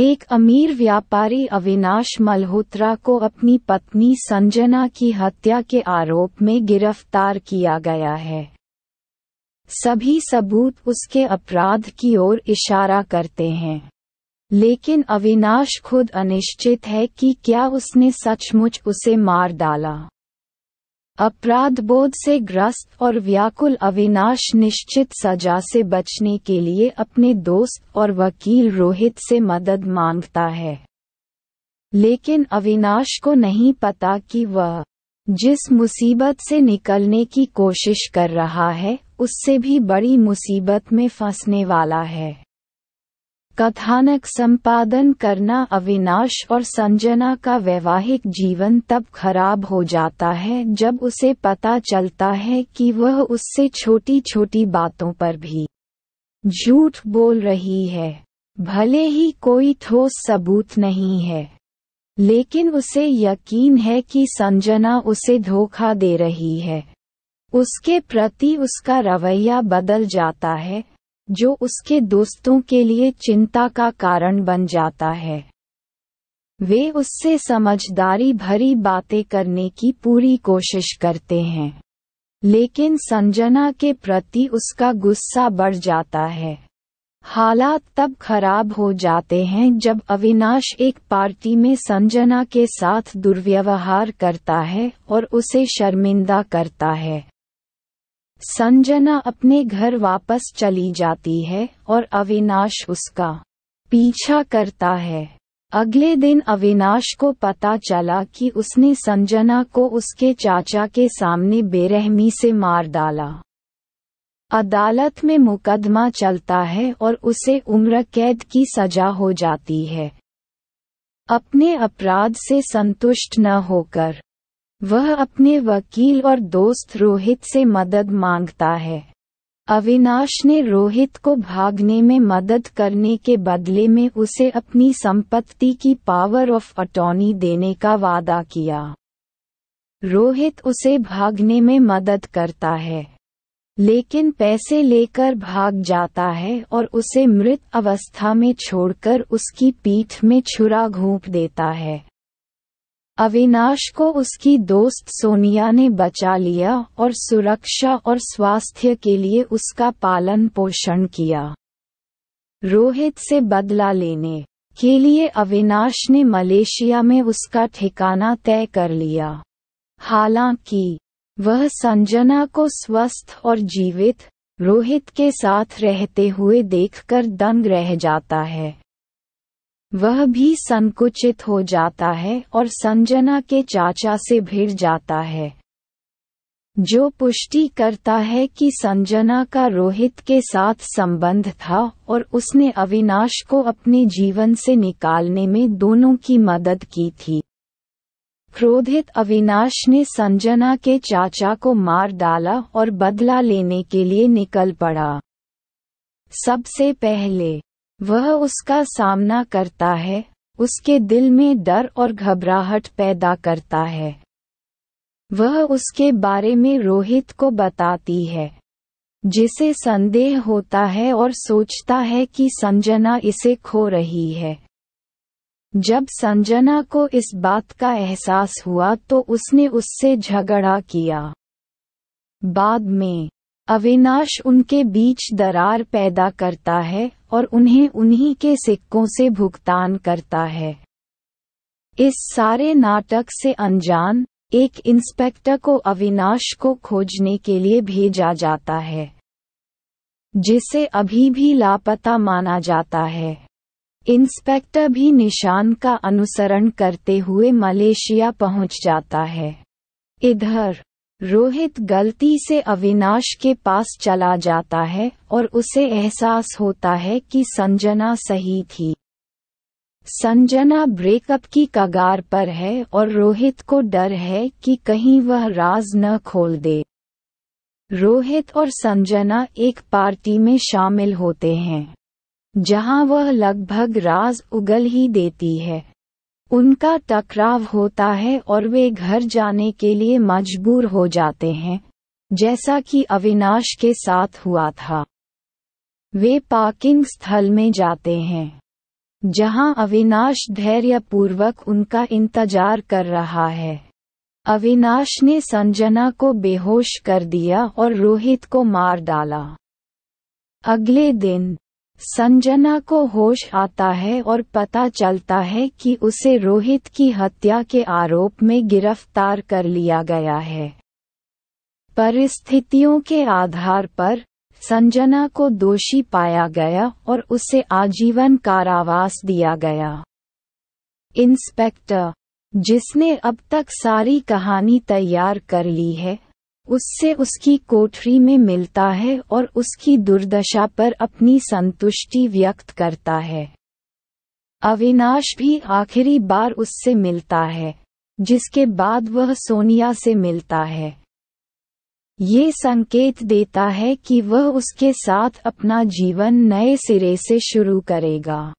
एक अमीर व्यापारी अविनाश मल्होत्रा को अपनी पत्नी संजना की हत्या के आरोप में गिरफ्तार किया गया है सभी सबूत उसके अपराध की ओर इशारा करते हैं लेकिन अविनाश खुद अनिश्चित है कि क्या उसने सचमुच उसे मार डाला अपराध बोध से ग्रस्त और व्याकुल अविनाश निश्चित सजा से बचने के लिए अपने दोस्त और वकील रोहित से मदद मांगता है लेकिन अविनाश को नहीं पता कि वह जिस मुसीबत से निकलने की कोशिश कर रहा है उससे भी बड़ी मुसीबत में फंसने वाला है कथानक संपादन करना अविनाश और संजना का वैवाहिक जीवन तब खराब हो जाता है जब उसे पता चलता है कि वह उससे छोटी छोटी बातों पर भी झूठ बोल रही है भले ही कोई ठोस सबूत नहीं है लेकिन उसे यकीन है कि संजना उसे धोखा दे रही है उसके प्रति उसका रवैया बदल जाता है जो उसके दोस्तों के लिए चिंता का कारण बन जाता है वे उससे समझदारी भरी बातें करने की पूरी कोशिश करते हैं लेकिन संजना के प्रति उसका गुस्सा बढ़ जाता है हालात तब खराब हो जाते हैं जब अविनाश एक पार्टी में संजना के साथ दुर्व्यवहार करता है और उसे शर्मिंदा करता है संजना अपने घर वापस चली जाती है और अविनाश उसका पीछा करता है अगले दिन अविनाश को पता चला कि उसने संजना को उसके चाचा के सामने बेरहमी से मार डाला अदालत में मुकदमा चलता है और उसे उम्र कैद की सजा हो जाती है अपने अपराध से संतुष्ट न होकर वह अपने वकील और दोस्त रोहित से मदद मांगता है अविनाश ने रोहित को भागने में मदद करने के बदले में उसे अपनी संपत्ति की पावर ऑफ अटॉर्नी देने का वादा किया रोहित उसे भागने में मदद करता है लेकिन पैसे लेकर भाग जाता है और उसे मृत अवस्था में छोड़कर उसकी पीठ में छुरा घोंप देता है अविनाश को उसकी दोस्त सोनिया ने बचा लिया और सुरक्षा और स्वास्थ्य के लिए उसका पालन पोषण किया रोहित से बदला लेने के लिए अविनाश ने मलेशिया में उसका ठिकाना तय कर लिया हालांकि वह संजना को स्वस्थ और जीवित रोहित के साथ रहते हुए देखकर दंग रह जाता है वह भी संकुचित हो जाता है और संजना के चाचा से भिड़ जाता है जो पुष्टि करता है कि संजना का रोहित के साथ संबंध था और उसने अविनाश को अपने जीवन से निकालने में दोनों की मदद की थी क्रोधित अविनाश ने संजना के चाचा को मार डाला और बदला लेने के लिए निकल पड़ा सबसे पहले वह उसका सामना करता है उसके दिल में डर और घबराहट पैदा करता है वह उसके बारे में रोहित को बताती है जिसे संदेह होता है और सोचता है कि संजना इसे खो रही है जब संजना को इस बात का एहसास हुआ तो उसने उससे झगड़ा किया बाद में अविनाश उनके बीच दरार पैदा करता है और उन्हें उन्हीं के सिक्कों से भुगतान करता है इस सारे नाटक से अनजान एक इंस्पेक्टर को अविनाश को खोजने के लिए भेजा जाता है जिसे अभी भी लापता माना जाता है इंस्पेक्टर भी निशान का अनुसरण करते हुए मलेशिया पहुंच जाता है इधर रोहित गलती से अविनाश के पास चला जाता है और उसे एहसास होता है कि संजना सही थी संजना ब्रेकअप की कगार पर है और रोहित को डर है कि कहीं वह राज न खोल दे रोहित और संजना एक पार्टी में शामिल होते हैं जहां वह लगभग राज उगल ही देती है उनका टकराव होता है और वे घर जाने के लिए मजबूर हो जाते हैं जैसा कि अविनाश के साथ हुआ था वे पार्किंग स्थल में जाते हैं जहां अविनाश धैर्यपूर्वक उनका इंतजार कर रहा है अविनाश ने संजना को बेहोश कर दिया और रोहित को मार डाला अगले दिन संजना को होश आता है और पता चलता है कि उसे रोहित की हत्या के आरोप में गिरफ्तार कर लिया गया है परिस्थितियों के आधार पर संजना को दोषी पाया गया और उसे आजीवन कारावास दिया गया इंस्पेक्टर जिसने अब तक सारी कहानी तैयार कर ली है उससे उसकी कोठरी में मिलता है और उसकी दुर्दशा पर अपनी संतुष्टि व्यक्त करता है अविनाश भी आखिरी बार उससे मिलता है जिसके बाद वह सोनिया से मिलता है ये संकेत देता है कि वह उसके साथ अपना जीवन नए सिरे से शुरू करेगा